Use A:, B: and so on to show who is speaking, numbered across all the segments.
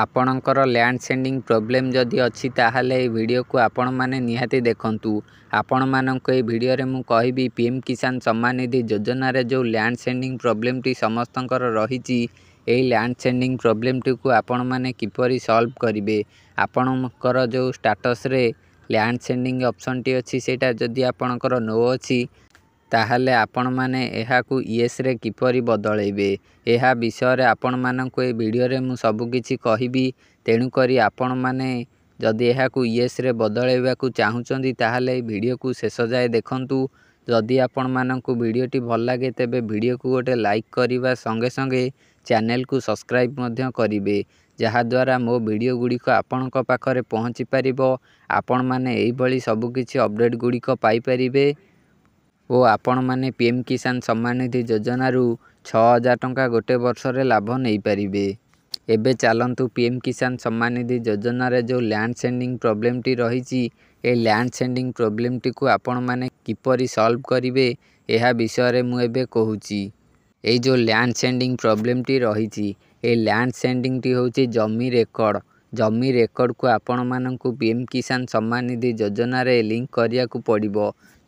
A: ଆପଣଙ୍କର land sending problem ଯଦି ଅଛି ତାହେଲେ ଏହି ଭିଡ଼ିଓକୁ ଆପଣମାନେ ନିହାତି ଦେଖନ୍ତୁ ଆପଣମାନଙ୍କୁ ଏହି ଭିଡ଼ିଓରେ ମୁଁ କହିବି ପିଏମ୍ କିଷାନ ସମ୍ମାନନିଧି ଯୋଜନାରେ ଯେଉଁ ଲ୍ୟାଣ୍ଡ ସେଣ୍ଡିଂ ପ୍ରୋବ୍ଲେମ୍ଟି ସମସ୍ତଙ୍କର ରହିଛି ଏହି ଲ୍ୟାଣ୍ଡ ସେଣ୍ଡିଂ ପ୍ରୋବ୍ଲେମ୍ଟିକୁ ଆପଣମାନେ କିପରି ସଲ୍ଭ କରିବେ ଆପଣଙ୍କର ଯେଉଁ ଷ୍ଟାଟସ୍ରେ ଲ୍ୟାଣ୍ଡ ସେଣ୍ଡିଂ ଅପସନ୍ଟି ଅଛି ସେଇଟା ଯଦି ଆପଣଙ୍କର ନୋ ଅଛି ତାହେଲେ ଆପଣମାନେ ଏହାକୁ ଇଏସ୍ରେ କିପରି ବଦଳେଇବେ ଏହା ବିଷୟରେ ଆପଣମାନଙ୍କୁ ଏ ଭିଡ଼ିଓରେ ମୁଁ ସବୁକିଛି କହିବି ତେଣୁକରି ଆପଣମାନେ ଯଦି ଏହାକୁ ଇଏସ୍ରେ ବଦଳେଇବାକୁ ଚାହୁଁଛନ୍ତି ତାହେଲେ ଏ ଭିଡ଼ିଓକୁ ଶେଷ ଯାଏ ଦେଖନ୍ତୁ ଯଦି ଆପଣମାନଙ୍କୁ ଭିଡ଼ିଓଟି ଭଲ ଲାଗେ ତେବେ ଭିଡ଼ିଓକୁ ଗୋଟେ ଲାଇକ୍ କରିବା ସଙ୍ଗେ ସଙ୍ଗେ ଚ୍ୟାନେଲକୁ ସବସ୍କ୍ରାଇବ୍ ମଧ୍ୟ କରିବେ ଯାହାଦ୍ୱାରା ମୋ ଭିଡ଼ିଓ ଗୁଡ଼ିକ ଆପଣଙ୍କ ପାଖରେ ପହଞ୍ଚି ପାରିବ ଆପଣମାନେ ଏହିଭଳି ସବୁକିଛି ଅପଡ଼େଟ୍ ଗୁଡ଼ିକ ପାଇପାରିବେ ଓ ଆପଣମାନେ ପିଏମ୍ କିଷାନ ସମ୍ମାନନିଧି ଯୋଜନାରୁ ଛଅ ହଜାର ଟଙ୍କା ଗୋଟେ ବର୍ଷରେ ଲାଭ ନେଇପାରିବେ ଏବେ ଚାଲନ୍ତୁ ପିଏମ୍ କିଷାନ ସମ୍ମାନନିଧି ଯୋଜନାରେ ଯେଉଁ ଲ୍ୟାଣ୍ଡ ସେଣ୍ଡିଂ ପ୍ରୋବ୍ଲେମଟି ରହିଛି ଏ ଲ୍ୟାଣ୍ଡ ସେଣ୍ଡିଂ ପ୍ରୋବ୍ଲେମଟିକୁ ଆପଣମାନେ କିପରି ସଲ୍ଭ କରିବେ ଏହା ବିଷୟରେ ମୁଁ ଏବେ କହୁଛି ଏଇ ଯେଉଁ ଲ୍ୟାଣ୍ଡ ସେଣ୍ଡିଂ ପ୍ରୋବ୍ଲେମଟି ରହିଛି ଏ ଲ୍ୟାଣ୍ଡ ସେଣ୍ଡିଂଟି ହେଉଛି ଜମି ରେକର୍ଡ଼ ଜମି ରେକର୍ଡ଼କୁ ଆପଣମାନଙ୍କୁ ପିଏମ୍ କିଷାନ ସମ୍ମାନ ନିଧି ଯୋଜନାରେ ଲିଙ୍କ କରିବାକୁ ପଡ଼ିବ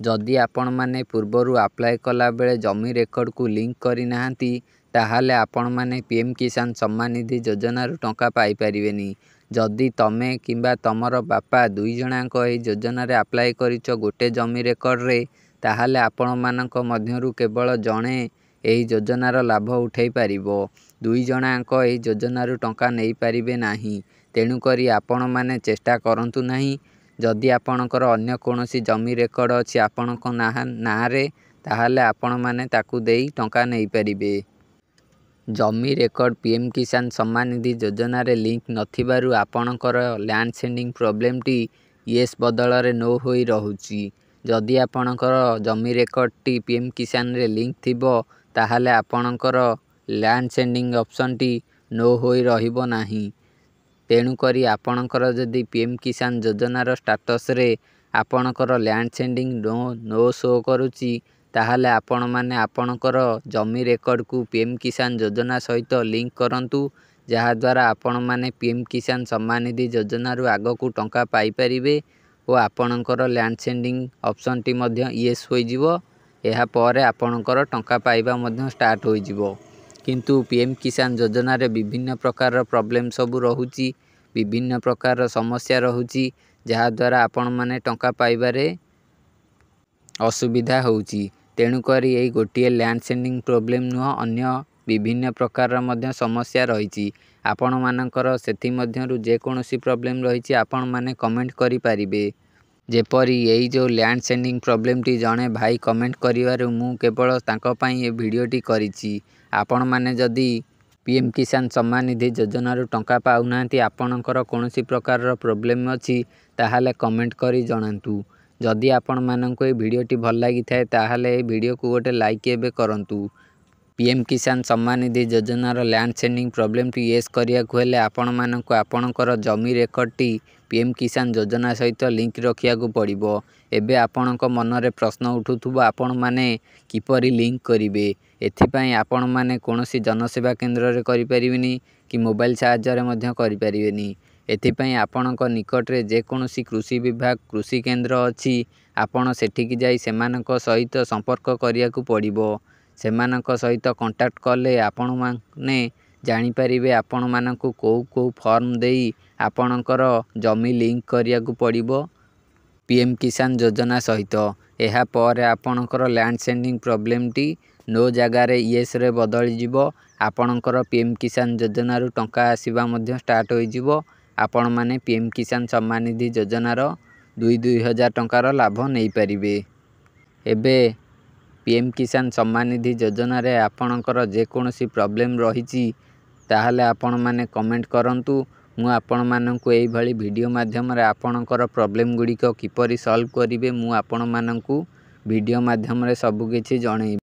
A: ଯଦି ଆପଣମାନେ ପୂର୍ବରୁ ଆପ୍ଲାଏ କଲାବେଳେ ଜମି ରେକର୍ଡ଼କୁ ଲିଙ୍କ୍ କରିନାହାନ୍ତି ତାହେଲେ ଆପଣମାନେ ପିଏମ୍ କିଷାନ ସମ୍ମାନ ନିଧି ଯୋଜନାରୁ ଟଙ୍କା ପାଇପାରିବେନି ଯଦି ତମେ କିମ୍ବା ତମର ବାପା ଦୁଇ ଜଣଙ୍କ ଏହି ଯୋଜନାରେ ଆପ୍ଲାଏ କରିଛ ଗୋଟେ ଜମି ରେକର୍ଡ଼ରେ ତାହେଲେ ଆପଣମାନଙ୍କ ମଧ୍ୟରୁ କେବଳ ଜଣେ ଏହି ଯୋଜନାର ଲାଭ ଉଠାଇ ପାରିବ ଦୁଇ ଜଣଙ୍କ ଏହି ଯୋଜନାରୁ ଟଙ୍କା ନେଇପାରିବେ ନାହିଁ ତେଣୁକରି ଆପଣମାନେ ଚେଷ୍ଟା କରନ୍ତୁ ନାହିଁ ଯଦି ଆପଣଙ୍କର ଅନ୍ୟ କୌଣସି ଜମି ରେକର୍ଡ଼ ଅଛି ଆପଣଙ୍କ ନାଁରେ ତାହେଲେ ଆପଣମାନେ ତାକୁ ଦେଇ ଟଙ୍କା ନେଇପାରିବେ ଜମି ରେକର୍ଡ଼ ପି ଏମ୍ କିଷାନ ସମ୍ମାନନିଧି ଯୋଜନାରେ ଲିଙ୍କ୍ ନଥିବାରୁ ଆପଣଙ୍କର ଲ୍ୟାଣ୍ଡ ସେଣ୍ଡିଂ ପ୍ରୋବ୍ଲେମ୍ଟି ୟେସ୍ ବଦଳରେ ନୋ ହୋଇ ରହୁଛି ଯଦି ଆପଣଙ୍କର ଜମି ରେକର୍ଡ଼ଟି ପି କିଷାନରେ ଲିଙ୍କ୍ ଥିବ ତାହେଲେ ଆପଣଙ୍କର ଲ୍ୟାଣ୍ଡ ସେଣ୍ଡିଂ ଅପସନ୍ଟି ନୋ ହୋଇ ରହିବ ନାହିଁ ତେଣୁକରି ଆପଣଙ୍କର ଯଦି ପିଏମ୍ କିଷାନ ଯୋଜନାର ଷ୍ଟାଟସରେ ଆପଣଙ୍କର land seeding no no show କରୁଛି ତାହେଲେ ଆପଣମାନେ ଆପଣଙ୍କର ଜମି ରେକର୍ଡ଼କୁ ପି ଏମ୍ କିଷାନ ଯୋଜନା ସହିତ ଲିଙ୍କ୍ କରନ୍ତୁ ଯାହାଦ୍ୱାରା ଆପଣମାନେ ପିଏମ୍ କିଷାନ ସମ୍ମାନ ନିଧି ଯୋଜନାରୁ ଆଗକୁ ଟଙ୍କା ପାଇପାରିବେ ଓ ଆପଣଙ୍କର ଲ୍ୟାଣ୍ଡ ସେଣ୍ଡିଂ ଅପସନ୍ଟି ମଧ୍ୟ ଇଏସ୍ ହୋଇଯିବ ଏହାପରେ ଆପଣଙ୍କର ଟଙ୍କା ପାଇବା ମଧ୍ୟ ଷ୍ଟାର୍ଟ ହୋଇଯିବ କିନ୍ତୁ ପି ଏମ୍ କିଷାନ ଯୋଜନାରେ ବିଭିନ୍ନ ପ୍ରକାରର ପ୍ରୋବ୍ଲେମ୍ ସବୁ ରହୁଛି ବିଭିନ୍ନ ପ୍ରକାରର ସମସ୍ୟା ରହୁଛି ଯାହାଦ୍ୱାରା ଆପଣମାନେ ଟଙ୍କା ପାଇବାରେ ଅସୁବିଧା ହେଉଛି ତେଣୁକରି ଏଇ ଗୋଟିଏ ଲ୍ୟାଣ୍ଡ ସେଣ୍ଡିଂ ପ୍ରୋବ୍ଲେମ୍ ନୁହଁ ଅନ୍ୟ ବିଭିନ୍ନ ପ୍ରକାରର ମଧ୍ୟ ସମସ୍ୟା ରହିଛି ଆପଣମାନଙ୍କର ସେଥିମଧ୍ୟରୁ ଯେକୌଣସି ପ୍ରୋବ୍ଲେମ୍ ରହିଛି ଆପଣମାନେ କମେଣ୍ଟ କରିପାରିବେ ଯେପରି ଏଇ ଯେଉଁ ଲ୍ୟାଣ୍ଡ ସେଣ୍ଡିଂ ପ୍ରୋବ୍ଲେମ୍ଟି ଜଣେ ଭାଇ କମେଣ୍ଟ କରିବାରୁ ମୁଁ କେବଳ ତାଙ୍କ ପାଇଁ ଏ ଭିଡ଼ିଓଟି କରିଛି ଆପଣମାନେ ଯଦି ପିଏମ୍ କିଷାନ ସମ୍ମାନ ନିଧି ଯୋଜନାରୁ ଟଙ୍କା ପାଉନାହାନ୍ତି ଆପଣଙ୍କର କୌଣସି ପ୍ରକାରର ପ୍ରୋବ୍ଲେମ୍ ଅଛି ତାହେଲେ କମେଣ୍ଟ କରି ଜଣାନ୍ତୁ ଯଦି ଆପଣମାନଙ୍କୁ ଏଇ ଭିଡ଼ିଓଟି ଭଲ ଲାଗିଥାଏ ତାହେଲେ ଏଇ ଭିଡ଼ିଓକୁ ଗୋଟେ ଲାଇକ୍ ଏବେ କରନ୍ତୁ ପିଏମ୍ କିଷାନ ସମ୍ମାନ ନିଧି ଯୋଜନାର ଲ୍ୟାଣ୍ଡ ସେଣ୍ଡିଂ ପ୍ରୋବ୍ଲେମ୍ଟି ୟେସ୍ କରିବାକୁ ହେଲେ ଆପଣମାନଙ୍କୁ ଆପଣଙ୍କର ଜମି ରେକର୍ଡ଼ଟି ପିଏମ୍ କିଷାନ ଯୋଜନା ସହିତ ଲିଙ୍କ ରଖିବାକୁ ପଡ଼ିବ ଏବେ ଆପଣଙ୍କ ମନରେ ପ୍ରଶ୍ନ ଉଠୁଥିବ ଆପଣମାନେ କିପରି ଲିଙ୍କ କରିବେ ଏଥିପାଇଁ ଆପଣମାନେ କୌଣସି ଜନସେବା କେନ୍ଦ୍ରରେ କରିପାରିବେନି କି ମୋବାଇଲ ସାହାଯ୍ୟରେ ମଧ୍ୟ କରିପାରିବେନି ଏଥିପାଇଁ ଆପଣଙ୍କ ନିକଟରେ ଯେକୌଣସି କୃଷି ବିଭାଗ କୃଷି କେନ୍ଦ୍ର ଅଛି ଆପଣ ସେଠିକି ଯାଇ ସେମାନଙ୍କ ସହିତ ସମ୍ପର୍କ କରିବାକୁ ପଡ଼ିବ ସେମାନଙ୍କ ସହିତ କଣ୍ଟାକ୍ଟ କଲେ ଆପଣମାନେ ଜାଣିପାରିବେ ଆପଣମାନଙ୍କୁ କେଉଁ କେଉଁ ଫର୍ମ ଦେଇ ଆପଣଙ୍କର ଜମି ଲିଙ୍କ କରିବାକୁ ପଡ଼ିବ ପି ଏମ୍ କିଷାନ ଯୋଜନା ସହିତ ଏହାପରେ ଆପଣଙ୍କର ଲ୍ୟାଣ୍ଡ ସେଣ୍ଡିଂ ପ୍ରୋବ୍ଲେମ୍ଟି ନୋ ଜାଗାରେ ଇଏସ୍ରେ ବଦଳିଯିବ ଆପଣଙ୍କର ପି ଏମ୍ କିଷାନ ଯୋଜନାରୁ ଟଙ୍କା ଆସିବା ମଧ୍ୟ ଷ୍ଟାର୍ଟ ହୋଇଯିବ ଆପଣମାନେ ପି ଏମ୍ କିଷାନ ସମ୍ମାନିଧି ଯୋଜନାର ଦୁଇ ଦୁଇ ହଜାର ଟଙ୍କାର ଲାଭ ନେଇପାରିବେ ଏବେ ପିଏମ୍ କିଷାନ ସମ୍ମାନିଧି ଯୋଜନାରେ ଆପଣଙ୍କର ଯେକୌଣସି ପ୍ରୋବ୍ଲେମ୍ ରହିଛି ତାହେଲେ ଆପଣମାନେ କମେଣ୍ଟ କରନ୍ତୁ ମୁଁ ଆପଣମାନଙ୍କୁ ଏଇଭଳି ଭିଡ଼ିଓ ମାଧ୍ୟମରେ ଆପଣଙ୍କର ପ୍ରୋବ୍ଲେମ୍ ଗୁଡ଼ିକ କିପରି ସଲ୍ଭ କରିବେ ମୁଁ ଆପଣମାନଙ୍କୁ ଭିଡ଼ିଓ ମାଧ୍ୟମରେ ସବୁକିଛି ଜଣେଇବି